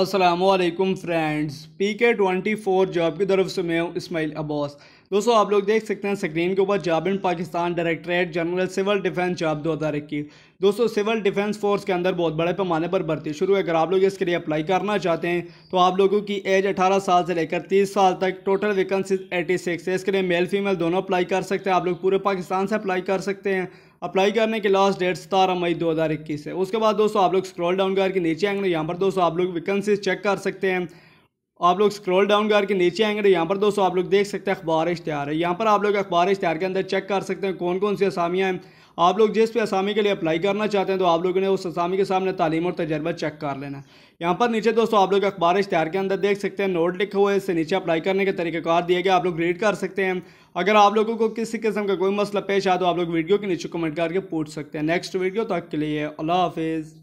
Aslam friends P K twenty four job की तरफ से मैं हूँ इसमाइल अब्बास दोस्तों आप लोग देख सकते हैं स्क्रीन के ऊपर job in Pakistan directorate general civil defence job दो हज़ार इक्कीस दोस्तों सिविल डिफेंस फोर्स के अंदर बहुत बड़े पैमाने पर भर्ती शुरू है अगर आप लोग इसके लिए अप्लाई करना चाहते हैं तो आप लोगों की एज 18 साल से लेकर 30 साल तक टोटल एटी 86 है इसके लिए मेल फीमेल दोनों अप्लाई कर सकते हैं आप लोग पूरे पाकिस्तान से अप्लाई कर सकते हैं अप्लाई करने की लास्ट डेट सतारह मई इक्कीस है उसके बाद दोस्तों आप लोग स्क्रॉल डाउन करके नीचे आएंगे यहाँ पर दोस्तों आप लोग वैकेंसीज चेक कर सकते हैं आप लोग स्क्रॉल डाउन करके नीचे आएंगे तो यहाँ पर दोस्तों आप लोग देख सकते हैं अखबार इश्तिहार है यहाँ पर आप लोग अखबार इश्तिहार के अंदर चेक कर सकते हैं कौन कौन सी असामियाँ हैं आप लोग जिस भी असामी के लिए अप्लाई करना चाहते हैं तो आप लोगों ने उस असामी के सामने तालीम और तजर्बा चेक कर लेना है यहाँ पर नीचे दोस्तों आप लोग अखबार इश्तिहार के अंदर देख सकते हैं नोट लिखे हुए इससे नीचे अप्लाई करने के तरीक़ार दिए गए आप लोग रीड कर सकते हैं अगर आप लोगों को किसी किस्म का कोई मसला पेश आया तो आप लोग वीडियो के नीचे कमेंट करके पूछ सकते हैं नेक्स्ट वीडियो तक के लिए अल्लाह हाफिज़